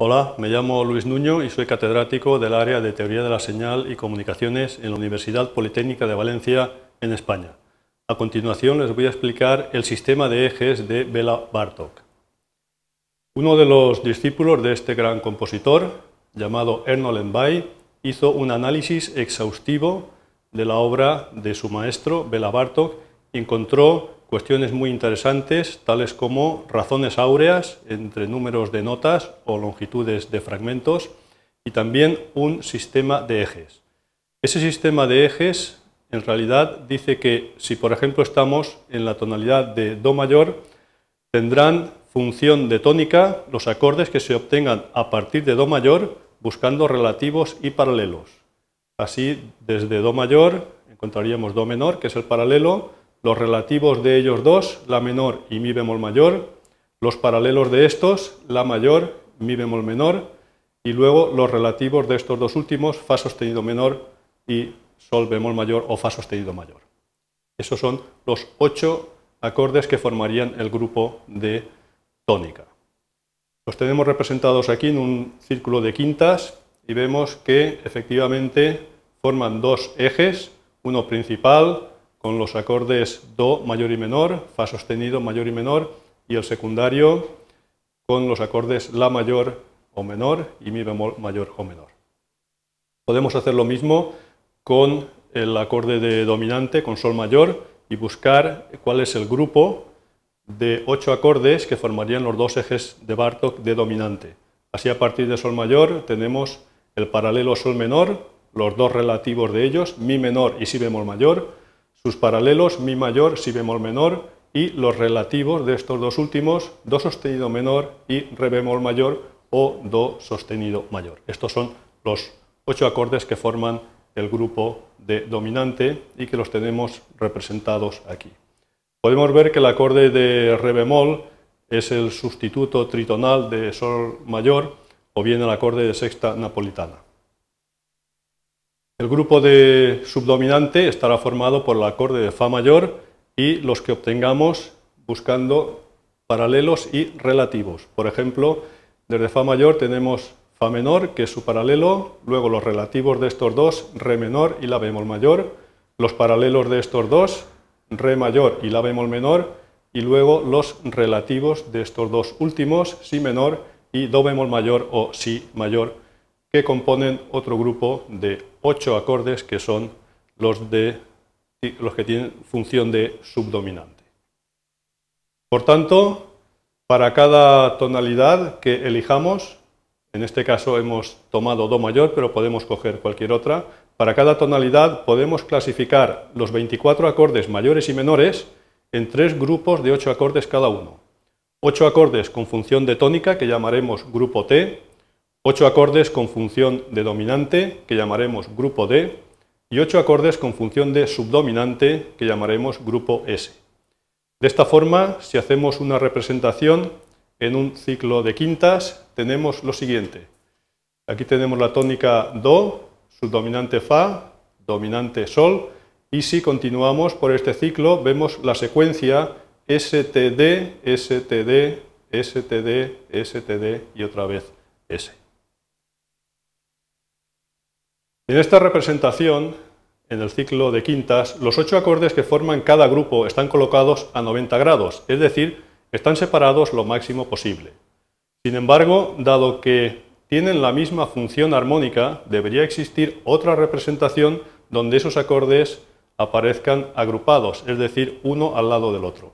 Hola, me llamo Luis Nuño y soy catedrático del área de Teoría de la Señal y Comunicaciones en la Universidad Politécnica de Valencia, en España. A continuación les voy a explicar el sistema de ejes de Bela Bartok. Uno de los discípulos de este gran compositor, llamado Erno Lembay, hizo un análisis exhaustivo de la obra de su maestro Bela Bartok encontró cuestiones muy interesantes, tales como razones áureas entre números de notas o longitudes de fragmentos y también un sistema de ejes. Ese sistema de ejes en realidad dice que si por ejemplo estamos en la tonalidad de Do mayor, tendrán función de tónica los acordes que se obtengan a partir de Do mayor buscando relativos y paralelos. Así, desde Do mayor encontraríamos Do menor, que es el paralelo, los relativos de ellos dos, la menor y mi bemol mayor, los paralelos de estos, la mayor, mi bemol menor, y luego los relativos de estos dos últimos, fa sostenido menor y sol bemol mayor o fa sostenido mayor. Esos son los ocho acordes que formarían el grupo de tónica. Los tenemos representados aquí en un círculo de quintas y vemos que efectivamente forman dos ejes, uno principal, con los acordes Do mayor y menor, Fa sostenido mayor y menor y el secundario con los acordes La mayor o menor y Mi bemol mayor o menor. Podemos hacer lo mismo con el acorde de dominante, con Sol mayor, y buscar cuál es el grupo de ocho acordes que formarían los dos ejes de Bartok de dominante. Así a partir de Sol mayor tenemos el paralelo Sol menor, los dos relativos de ellos, Mi menor y Si bemol mayor, sus paralelos mi mayor, si bemol menor y los relativos de estos dos últimos, do sostenido menor y re bemol mayor o do sostenido mayor. Estos son los ocho acordes que forman el grupo de dominante y que los tenemos representados aquí. Podemos ver que el acorde de re bemol es el sustituto tritonal de sol mayor o bien el acorde de sexta napolitana. El grupo de subdominante estará formado por el acorde de Fa mayor y los que obtengamos buscando paralelos y relativos. Por ejemplo, desde Fa mayor tenemos Fa menor, que es su paralelo, luego los relativos de estos dos, Re menor y la bemol mayor, los paralelos de estos dos, Re mayor y la bemol menor, y luego los relativos de estos dos últimos, Si menor y Do bemol mayor o Si mayor, que componen otro grupo de ocho acordes que son los, de, los que tienen función de subdominante. Por tanto, para cada tonalidad que elijamos, en este caso hemos tomado Do mayor, pero podemos coger cualquier otra, para cada tonalidad podemos clasificar los 24 acordes mayores y menores en tres grupos de ocho acordes cada uno. Ocho acordes con función de tónica, que llamaremos grupo T, 8 acordes con función de dominante, que llamaremos grupo D, y 8 acordes con función de subdominante, que llamaremos grupo S. De esta forma, si hacemos una representación en un ciclo de quintas, tenemos lo siguiente. Aquí tenemos la tónica Do, subdominante Fa, dominante Sol, y si continuamos por este ciclo, vemos la secuencia STD, STD, STD, STD y otra vez S. En esta representación, en el ciclo de quintas, los ocho acordes que forman cada grupo están colocados a 90 grados, es decir, están separados lo máximo posible. Sin embargo, dado que tienen la misma función armónica, debería existir otra representación donde esos acordes aparezcan agrupados, es decir, uno al lado del otro.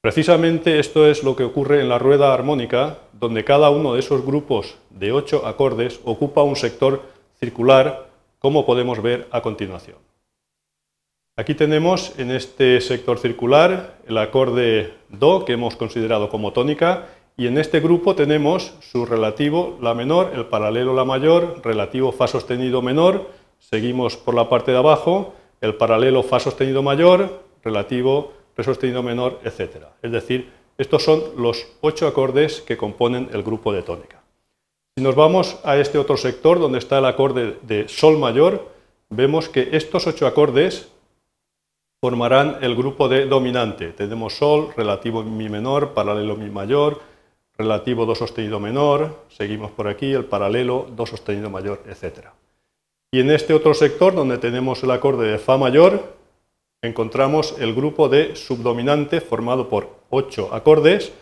Precisamente esto es lo que ocurre en la rueda armónica, donde cada uno de esos grupos de ocho acordes ocupa un sector circular como podemos ver a continuación. Aquí tenemos en este sector circular el acorde Do que hemos considerado como tónica y en este grupo tenemos su relativo la menor, el paralelo la mayor, relativo fa sostenido menor, seguimos por la parte de abajo, el paralelo fa sostenido mayor, relativo re sostenido menor, etc. Es decir, estos son los ocho acordes que componen el grupo de tónica. Si nos vamos a este otro sector donde está el acorde de Sol mayor, vemos que estos ocho acordes formarán el grupo de dominante. Tenemos Sol, relativo Mi menor, paralelo Mi mayor, relativo Do sostenido menor, seguimos por aquí, el paralelo Do sostenido mayor, etc. Y en este otro sector donde tenemos el acorde de Fa mayor, encontramos el grupo de subdominante formado por ocho acordes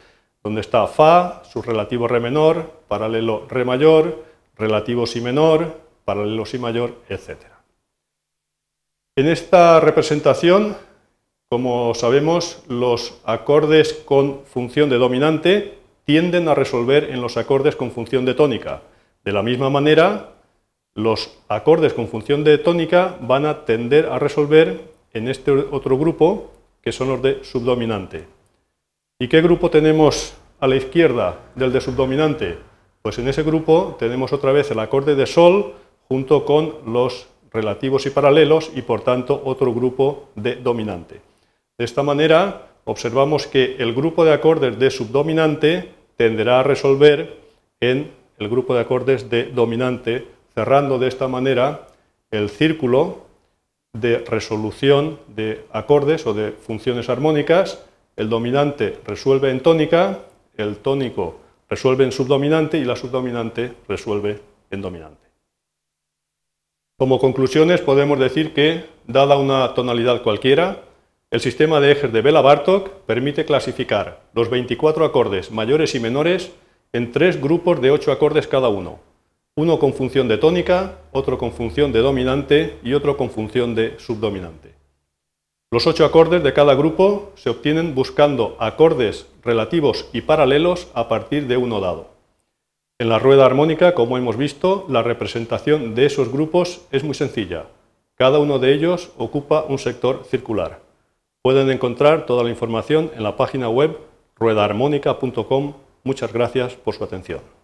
donde está Fa, su relativo Re menor, paralelo Re mayor, relativo Si menor, paralelo Si mayor, etc. En esta representación, como sabemos, los acordes con función de dominante tienden a resolver en los acordes con función de tónica. De la misma manera, los acordes con función de tónica van a tender a resolver en este otro grupo, que son los de subdominante. ¿Y qué grupo tenemos a la izquierda del de subdominante? Pues en ese grupo tenemos otra vez el acorde de sol junto con los relativos y paralelos y por tanto otro grupo de dominante. De esta manera observamos que el grupo de acordes de subdominante tenderá a resolver en el grupo de acordes de dominante, cerrando de esta manera el círculo de resolución de acordes o de funciones armónicas el dominante resuelve en tónica, el tónico resuelve en subdominante y la subdominante resuelve en dominante. Como conclusiones podemos decir que, dada una tonalidad cualquiera, el sistema de ejes de Bela Bartok permite clasificar los 24 acordes mayores y menores en tres grupos de 8 acordes cada uno, uno con función de tónica, otro con función de dominante y otro con función de subdominante. Los ocho acordes de cada grupo se obtienen buscando acordes relativos y paralelos a partir de uno dado. En la rueda armónica, como hemos visto, la representación de esos grupos es muy sencilla. Cada uno de ellos ocupa un sector circular. Pueden encontrar toda la información en la página web ruedaarmónica.com. Muchas gracias por su atención.